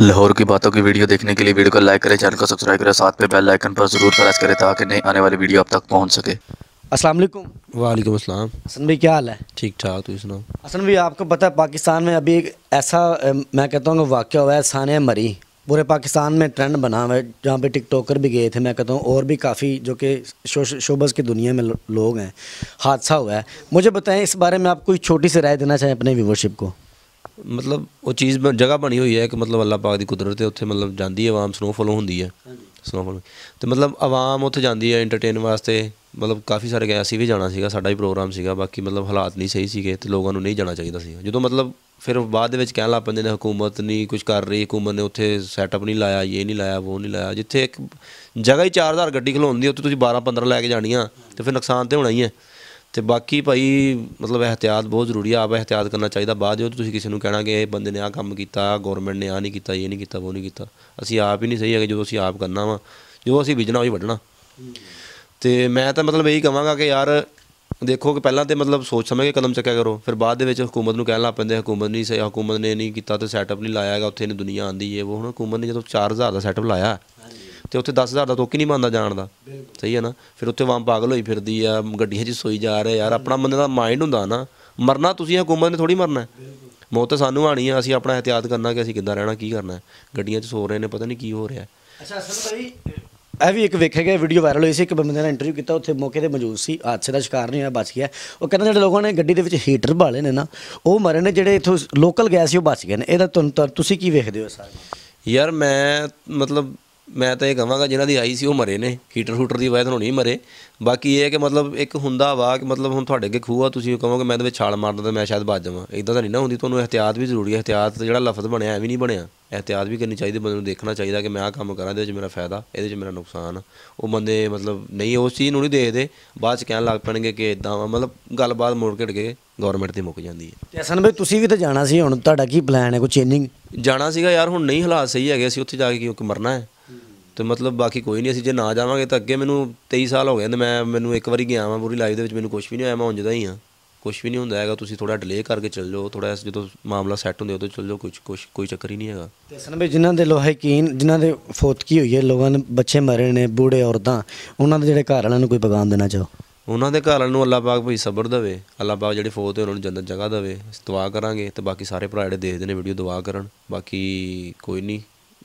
लाहौर की बातों की वीडियो देखने के लिए वीडियो को लाइक करें चैनल को सब्सक्राइब करें साथ में बेल आइकन पर जरूर प्रेस करें ताकि नई आने वाली वीडियो आप तक पहुंच सके अस्सलाम वालेकुम वालेकुम अस्सलाम हसन भाई क्या हाल है ठीक ठाक तू सुनाओ हसन भाई आपको पता है पाकिस्तान में अभी एक ऐसा मैं कहता हूँ वाक्य हुआ है सानिया मरी पूरे पाकिस्तान में ट्रेंड बना हुआ है जहाँ टिक टिकटॉकर भी गए थे मैं कहता हूँ और भी काफ़ी जो कि शोबस की दुनिया में लोग हैं हादसा हुआ है मुझे बताएं इस बारे में आप कोई छोटी सी राय देना चाहें अपने व्यूवरशिप को ਮਤਲਬ ਉਹ ਚੀਜ਼ ਜਗ੍ਹਾ ਬਣੀ ਹੋਈ ਹੈ ਕਿ ਮਤਲਬ ਅੱਲਾਹ ਪਾਕ ਦੀ ਕੁਦਰਤ ਹੈ ਉੱਥੇ ਮਤਲਬ ਜਾਂਦੀ ਹੈ ਆਵਾਮ ਸਨੋਫਾਲ ਹੁੰਦੀ ਹੈ ਸਨੋਫਾਲ ਤੇ ਮਤਲਬ ਆਵਾਮ ਉੱਥੇ ਜਾਂਦੀ ਹੈ ਐਂਟਰਟੇਨ ਵਾਸਤੇ ਮਤਲਬ ਕਾਫੀ ਸਾਰੇ ਗਏ ਅਸੀਂ ਵੀ ਜਾਣਾ ਸੀਗਾ ਸਾਡਾ ਵੀ ਪ੍ਰੋਗਰਾਮ ਸੀਗਾ ਬਾਕੀ ਮਤਲਬ ਹਾਲਾਤ ਨਹੀਂ ਸਹੀ ਸੀਗੇ ਤੇ ਲੋਕਾਂ ਨੂੰ ਨਹੀਂ ਜਾਣਾ ਚਾਹੀਦਾ ਸੀ ਜਦੋਂ ਮਤਲਬ ਫਿਰ ਬਾਅਦ ਦੇ ਵਿੱਚ ਕਹਿਣ ਲੱਗ ਪੈਂਦੇ ਨੇ ਹਕੂਮਤ ਨਹੀਂ ਕੁਝ ਕਰ ਰਹੀ ਹਕੂਮਤ ਨੇ ਉੱਥੇ ਸੈਟਅਪ ਨਹੀਂ ਲਾਇਆ ਇਹ ਨਹੀਂ ਲਾਇਆ ਉਹ ਨਹੀਂ ਲਾਇਆ ਜਿੱਥੇ ਇੱਕ ਜਗ੍ਹਾ ਹੀ 4000 ਗੱਡੀ ਖਲੋਣ ਦੀ ਉੱਥੇ ਤੁਸੀਂ 12 15 ਲੈ ਕੇ ਜਾਣੀਆਂ ਤੇ ਫਿਰ ਨੁਕਸਾਨ ਤੇ ਹੋਣਾ ਹੀ ਹੈ ਤੇ ਬਾਕੀ ਭਾਈ ਮਤਲਬ ਇhtiyat ਬਹੁਤ ਜ਼ਰੂਰੀ ਆ ਆਪ ਇhtiyat ਕਰਨਾ ਚਾਹੀਦਾ ਬਾਅਦ ਜੋ ਤੁਸੀਂ ਕਿਸੇ ਨੂੰ ਕਹਿਣਾ ਕਿ ਇਹ ਬੰਦੇ ਨੇ ਆ ਕੰਮ ਕੀਤਾ ਗਵਰਨਮੈਂਟ ਨੇ ਆ ਨਹੀਂ ਕੀਤਾ ਇਹ ਨਹੀਂ ਕੀਤਾ ਉਹ ਨਹੀਂ ਕੀਤਾ ਅਸੀਂ ਆਪ ਹੀ ਨਹੀਂ ਸਹੀ ਹੈਗੇ ਜਦੋਂ ਅਸੀਂ ਆਪ ਕਰਨਾ ਵਾ ਜੋ ਅਸੀਂ ਵਿਜਣਾ ਉਹੀ ਵੱਢਣਾ ਤੇ ਮੈਂ ਤਾਂ ਮਤਲਬ ਇਹੀ ਕਹਾਂਗਾ ਕਿ ਯਾਰ ਦੇਖੋ ਕਿ ਪਹਿਲਾਂ ਤੇ ਮਤਲਬ ਸੋਚ ਸਮਝ ਕੇ ਕਦਮ ਚੱਕਿਆ ਕਰੋ ਫਿਰ ਬਾਅਦ ਦੇ ਵਿੱਚ ਹਕੂਮਤ ਨੂੰ ਕਹਿਣ ਲੱਗ ਪੈਂਦੇ ਹਕੂਮਤ ਨਹੀਂ ਸਹੀ ਹਕੂਮਤ ਨੇ ਨਹੀਂ ਕੀਤਾ ਤੇ ਸੈਟਅਪ ਨਹੀਂ ਲਾਇਆਗਾ ਉੱਥੇ ਨੇ ਦੁਨੀਆ ਆਂਦੀ ਏ ਉਹ ਹੁਣ ਹਕੂਮਤ ਨੇ ਜਦੋਂ 4000 ਦਾ ਸੈਟਅਪ ਲਾਇਆ ਤੇ ਉੱਥੇ 10000 ਦਾ ਟੋਕੀ ਨਹੀਂ ਮੰਨਦਾ ਜਾਣ ਦਾ ਸਹੀ ਹੈ ਨਾ ਫਿਰ ਉੱਥੇ ਵਾਂ ਪਾਗਲ ਹੋਈ ਫਿਰਦੀ ਆ ਗੱਡੀਆਂ 'ਚ ਸੋਈ ਜਾ ਰਹੇ ਯਾਰ ਆਪਣਾ ਬੰਦੇ ਦਾ ਮਾਈਂਡ ਹੁੰਦਾ ਨਾ ਮਰਨਾ ਤੁਸੀਂ ਹਕੂਮਤ ਨੇ ਥੋੜੀ ਮਰਨਾ ਮੌਤ ਤਾਂ ਸਾਨੂੰ ਆਣੀ ਆ ਅਸੀਂ ਆਪਣਾ ਇhtiyat ਕਰਨਾ ਕਿ ਅਸੀਂ ਕਿੱਦਾਂ ਰਹਿਣਾ ਕੀ ਕਰਨਾ ਗੱਡੀਆਂ 'ਚ ਸੋ ਰਹੇ ਨੇ ਪਤਾ ਨਹੀਂ ਕੀ ਹੋ ਰਿਹਾ ਅੱਛਾ ਅਸਲ ਭਾਈ ਇਹ ਵੀ ਇੱਕ ਵੇਖਿਆ ਗਿਆ ਵੀਡੀਓ ਵਾਇਰਲ ਹੋਈ ਸੀ ਇੱਕ ਬੰਦੇ ਨੇ ਇੰਟਰਵਿਊ ਕੀਤਾ ਉੱਥੇ ਮੌਕੇ ਤੇ ਮੌਜੂਦ ਸੀ ਹਾਦਸੇ ਦਾ ਸ਼ਿਕਾਰ ਨਹੀਂ ਹੋਇਆ ਬਚ ਗਿਆ ਉਹ ਕਹਿੰਦਾ ਜਿਹੜੇ ਲੋਕਾਂ ਨੇ ਗੱਡੀ ਦੇ ਵਿੱਚ ਹੀਟਰ ਬਾਲੇ ਨੇ ਨਾ ਉਹ ਮਰੇ ਨੇ ਜਿਹੜੇ ਇਥੋਂ ਲੋਕਲ ਗੈਸ ਸੀ ਉਹ ਬਚ ਗਏ ਨੇ ਇਹਦਾ ਤੁਸੀਂ ਕੀ ਵੇਖਦੇ ਹੋ ਸਰ ਯਾਰ ਮੈਂ ਮਤਲਬ ਮੈਂ ਤਾਂ ਇਹ ਕਹਾਂਗਾ ਜਿਨ੍ਹਾਂ ਦੀ ਆਈ ਸੀ ਉਹ ਮਰੇ ਨੇ ਹੀਟਰ ਹੂਟਰ ਦੀ ਵਜ੍ਹਾ ਤੋਂ ਨਹੀਂ ਮਰੇ ਬਾਕੀ ਇਹ ਹੈ ਕਿ ਮਤਲਬ ਇੱਕ ਹੁੰਦਾ ਵਾ ਕਿ ਮਤਲਬ ਹੁਣ ਤੁਹਾਡੇ ਅੱਗੇ ਖੂਆ ਤੁਸੀਂ ਕਹੋਗੇ ਮੈਂ ਇਹਦੇ ਵਿੱਚ ਛਾਲ ਮਾਰਦਾ ਤਾਂ ਮੈਂ ਸ਼ਾਇਦ ਵੱਜ ਜਾਵਾਂ ਇਦਾਂ ਤਾਂ ਨਹੀਂ ਨਾ ਹੁੰਦੀ ਤੁਹਾਨੂੰ ਇਹਤਿਆਤ ਵੀ ਜ਼ਰੂਰੀ ਹੈ ਇਹਤਿਆਤ ਜਿਹੜਾ ਲਫ਼ਜ਼ ਬਣਿਆ ਵੀ ਨਹੀਂ ਬਣਿਆ ਇਹਤਿਆਤ ਵੀ ਕਰਨੀ ਚਾਹੀਦੀ ਬੰਦੇ ਨੂੰ ਦੇਖਣਾ ਚਾਹੀਦਾ ਕਿ ਮੈਂ ਆਹ ਕੰਮ ਕਰਾਂ ਇਹਦੇ ਵਿੱਚ ਮੇਰਾ ਫਾਇਦਾ ਇਹਦੇ ਵਿੱਚ ਮੇਰਾ ਨੁਕਸਾਨ ਉਹ ਬੰਦੇ ਮਤਲਬ ਨਹੀਂ ਉਸ ਚੀਜ਼ ਨੂੰ ਨਹੀਂ ਦੇਖਦੇ ਬਾਅਦ ਚ ਕਹਿਣ ਲੱਗ ਪੈਣਗੇ ਕਿ ਇਦਾਂ ਵਾ ਮਤਲਬ ਗੱਲਬਾਤ ਮੋੜ ਕੇ ਕੇ ਗਵਰਨਮੈਂਟ ਦੀ ਮੁੱਕ ਜਾਂਦੀ ਹੈ ਤੇ ਅਸਨ ਬਈ ਤੁਸੀਂ ਵੀ ਤਾਂ ਜਾਣਾ ਸੀ ਹੁਣ ਤੁਹਾਡਾ ਕੀ ਪਲਾਨ ਹੈ ਕੋਈ ਚੇਨਿੰਗ ਜਾਣਾ ਸੀਗਾ ਯਾਰ ਹੁਣ ਨਹੀਂ ਹਾਲਾਤ ਸਹੀ ਹੈਗੇ ਅਸੀਂ ਉੱਥੇ ਜਾ ਕੇ ਕਿਉਂਕਿ ਮਰਨਾ ਹੈ ਤੇ ਮਤਲਬ ਬਾਕੀ ਕੋਈ ਨਹੀਂ ਅਸੀਂ ਜੇ ਨਾ ਜਾਵਾਂਗੇ ਤਾਂ ਅੱਗੇ ਮੈਨੂੰ 23 ਸਾਲ ਹੋ ਗਏ ਨੇ ਮੈਂ ਮੈਨੂੰ ਇੱਕ ਵਾਰੀ ਗਿਆ ਵਾਂ ਪੂਰੀ ਲਾਈਫ ਦੇ ਵਿੱਚ ਮੈਨੂੰ ਕੁਝ ਵੀ ਨਹੀਂ ਹੋਇਆ ਮੈਂ ਦਾ ਹੀ ਹਾਂ ਕੁਝ ਵੀ ਨਹੀਂ ਹੁੰਦਾ ਹੈਗਾ ਤੁਸੀਂ ਥੋੜਾ ਡਿਲੇ ਕਰਕੇ ਚੱਲ ਜਾਓ ਥੋੜਾ ਜਦੋਂ ਮਾਮਲਾ ਸੈੱਟ ਹੁੰਦੇ ਉਦੋਂ ਚੱਲ ਜਾਓ ਕੁਝ ਕੁਝ ਕੋਈ ਚੱਕਰ ਹੀ ਨਹੀਂ ਹੈਗਾ ਤੇ ਸਨ ਵੀ ਜਿਨ੍ਹਾਂ ਦੇ ਕੀਨ ਜਿਨ੍ਹਾਂ ਦੇ ਫੋਤਕੀ ਹੋਈ ਹੈ ਲੋਕਾਂ ਨੇ ਬੱਚੇ ਮਰੇ ਨੇ ਬੂੜੇ ਔਰਤਾਂ ਉਹਨਾਂ ਦੇ ਜਿਹੜੇ ਘਰ ਵਾਲਿਆਂ ਨੂੰ ਕੋਈ ਪਗਾਮ ਦੇਣਾ ਚਾਹੋ ਉਹਨਾਂ ਦੇ ਘਰ ਨੂੰ ਅੱਲਾਹ ਪਾਕ ਭਈ ਸਬਰ ਦੇਵੇ ਅੱਲਾਹ ਪਾਕ ਜਿਹੜੇ ਫੌਤ ਹੋਏ ਉਹਨਾਂ ਨੂੰ ਜੰਨਤ ਜਗ੍ਹਾ ਦੇਵੇ ਦੁਆ ਕਰਾਂਗੇ ਤੇ ਬਾਕੀ ਸਾਰੇ ਭਰਾ ਜਿਹੜੇ ਦੇਖਦੇ ਨੇ ਵੀਡੀਓ ਦੁਆ ਕਰਨ ਬਾਕੀ ਕੋਈ ਨਹੀਂ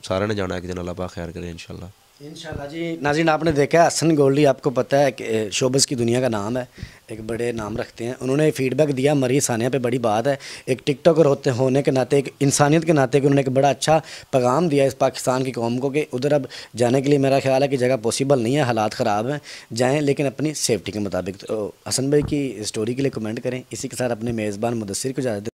सारा ने जाना है कि दिन अल्लाह खैर करें इनशाला इनशाला जी नाजिन आपने देखा हसन गोल्डी आपको पता है कि शोबस की दुनिया का नाम है एक बड़े नाम रखते हैं उन्होंने फीडबैक दिया मरी सानिया पे बड़ी बात है एक टिकटॉकर होते होने के नाते एक इंसानियत के नाते कि उन्होंने एक बड़ा अच्छा पैगाम दिया इस पाकिस्तान की कौम को कि उधर अब जाने के लिए मेरा ख्याल है कि जगह पॉसिबल नहीं है हालात ख़राब हैं जाएँ लेकिन अपनी सेफ्टी के मुताबिक तो हसन भाई की स्टोरी के लिए कमेंट करें इसी के साथ अपने मेज़बान मुदसर को जाए